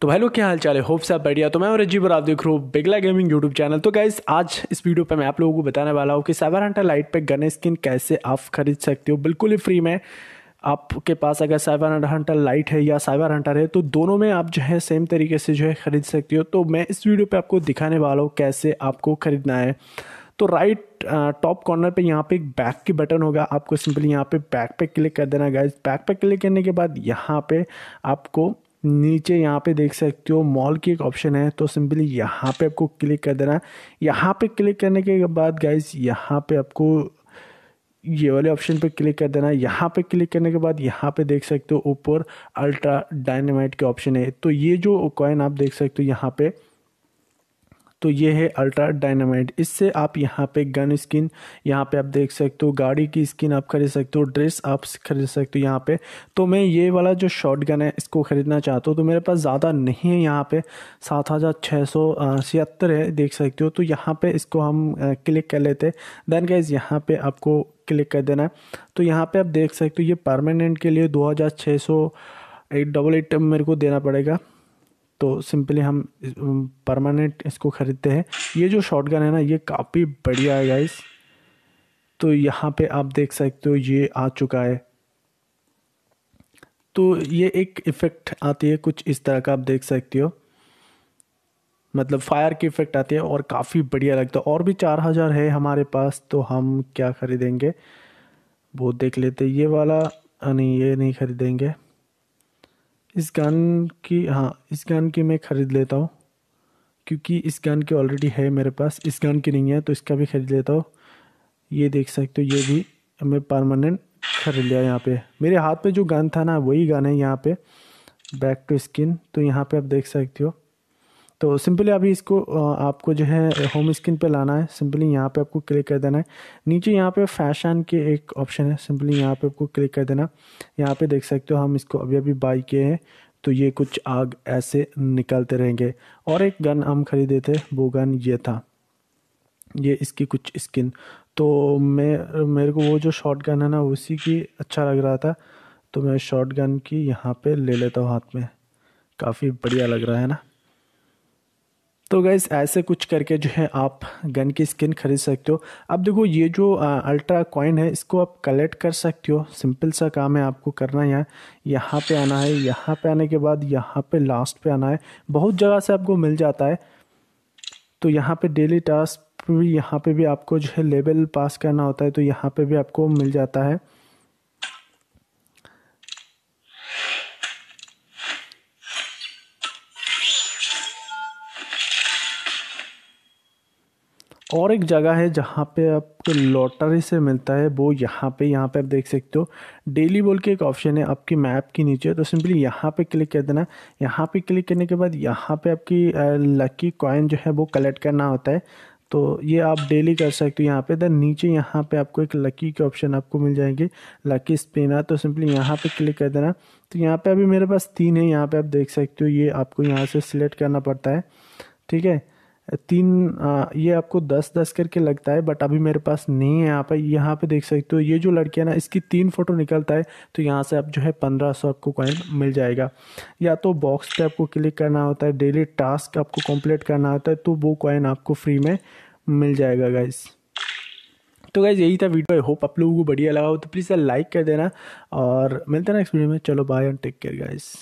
तो भाई लोग क्या हाल चाल है होप से आप बढ़िया तो मैं और अजीब और आप देख रहा हूँ बिगला गेमिंग यूट्यूब चैनल तो गाइज आज इस वीडियो पे मैं आप लोगों को बताने वाला हूँ कि साइबर हंटर लाइट पे गन स्किन कैसे आप खरीद सकते हो बिल्कुल ही फ्री में आपके पास अगर साइबर हंटर लाइट है या साइबर हंटर है तो दोनों में आप जो है सेम तरीके से जो है ख़रीद सकते हो तो मैं इस वीडियो पर आपको दिखाने वाला हूँ कैसे आपको ख़रीदना है तो राइट टॉप कॉर्नर पे यहाँ पे एक बैक की बटन होगा आपको सिंपली यहाँ पे बैक पे क्लिक कर देना गाइज बैक पे क्लिक करने के बाद यहाँ पे आपको नीचे यहाँ पे देख सकते हो मॉल की एक ऑप्शन है तो सिंपली यहाँ पे आपको क्लिक कर देना है यहाँ पे क्लिक करने के बाद गाइज यहाँ पे आपको ये वाले ऑप्शन पे क्लिक कर देना है यहाँ पे क्लिक करने के बाद यहाँ पे देख सकते हो ऊपर अल्ट्रा डायनामाइट के ऑप्शन है तो ये जो कॉइन आप देख सकते हो यहाँ पर तो ये है अल्ट्रा डायनामाइट इससे आप यहाँ पे गन स्किन यहाँ पे आप देख सकते हो गाड़ी की स्किन आप खरीद सकते हो ड्रेस आप खरीद सकते हो यहाँ पे तो मैं ये वाला जो शॉर्ट गन है इसको ख़रीदना चाहता हूँ तो मेरे पास ज़्यादा नहीं है यहाँ पे सात हज़ार छः सौ छिहत्तर है देख सकते हो तो यहाँ पे इसको हम क्लिक कर लेते देन गाइज यहाँ पे आपको क्लिक कर देना है तो यहाँ पे आप देख सकते हो ये परमानेंट के लिए दो हज़ार छः सौ एट डबल एट मेरे को देना पड़ेगा तो सिंपली हम परमानेंट इसको ख़रीदते हैं ये जो शॉटगन है ना ये काफ़ी बढ़िया है गाइस तो यहाँ पे आप देख सकते हो ये आ चुका है तो ये एक इफ़ेक्ट आती है कुछ इस तरह का आप देख सकते हो मतलब फायर की इफ़ेक्ट आती है और काफ़ी बढ़िया लगता है और भी चार हज़ार है हमारे पास तो हम क्या ख़रीदेंगे वो देख लेते ये वाला नहीं ये नहीं ख़रीदेंगे इस गन की हाँ इस गन की मैं ख़रीद लेता हूँ क्योंकि इस गन की ऑलरेडी है मेरे पास इस गन की नहीं है तो इसका भी ख़रीद लेता हूँ ये देख सकते हो ये भी मैं परमानेंट ख़रीद लिया यहाँ पे मेरे हाथ पे जो गन था ना वही गन है यहाँ पे बैक टू स्किन तो यहाँ पे आप देख सकते हो तो सिंपली अभी इसको आपको जो है होम स्क्रीन पे लाना है सिंपली यहाँ पे आपको क्लिक कर देना है नीचे यहाँ पे फैशन के एक ऑप्शन है सिंपली यहाँ पे आपको क्लिक कर देना यहाँ पे देख सकते हो हम इसको अभी अभी बाई किए हैं तो ये कुछ आग ऐसे निकलते रहेंगे और एक गन हम खरीदे थे वो गन ये था ये इसकी कुछ स्किन तो मैं मेरे को वो जो शॉर्ट गन है ना उसी की अच्छा लग रहा था तो मैं शॉर्ट गन की यहाँ पर ले लेता हूँ हाथ में काफ़ी बढ़िया लग रहा है ना तो गैस ऐसे कुछ करके जो है आप गन की स्किन खरीद सकते हो अब देखो ये जो अल्ट्रा कॉइन है इसको आप कलेक्ट कर सकते हो सिंपल सा काम है आपको करना है यहाँ पे आना है यहाँ पे आने के बाद यहाँ पे लास्ट पे आना है बहुत जगह से आपको मिल जाता है तो यहाँ पे डेली टास्क भी यहाँ पे भी आपको जो है लेवल पास करना होता है तो यहाँ पे भी आपको मिल जाता है और एक जगह है जहाँ पे आपको लॉटरी से मिलता है वो यहाँ पे यहाँ पे आप देख सकते हो डेली बोल के एक ऑप्शन है आपकी मैप के नीचे तो सिंपली यहाँ पे क्लिक कर देना यहाँ पे क्लिक करने के बाद यहाँ पे आपकी लकी कॉइन जो है वो कलेक्ट करना होता है तो ये आप डेली कर सकते हो यहाँ पे देन नीचे यहाँ पे आपको एक लकी के ऑप्शन आपको मिल जाएंगे लकी स्पिनर तो सिंपली यहाँ पे क्लिक कर देना तो यहाँ पे अभी मेरे पास तीन है यहाँ पे आप देख सकते हो ये आपको यहाँ से सिलेक्ट करना पड़ता है ठीक है तीन आ, ये आपको दस दस करके लगता है बट अभी मेरे पास नहीं है यहाँ पर यहाँ पे देख सकते हो ये जो लड़की है ना इसकी तीन फ़ोटो निकलता है तो यहाँ से आप जो है पंद्रह सौ आपको कॉइन मिल जाएगा या तो बॉक्स पे आपको क्लिक करना होता है डेली टास्क आपको कंप्लीट करना होता है तो वो कॉइन आपको फ्री में मिल जाएगा गाइज़ तो गाइज़ यही था वीडियो आई होप आप लोगों को बढ़िया लगा हो तो प्लीज़ लाइक कर देना और मिलते हैं नेक्स्ट वीडियो में चलो bye and take care guys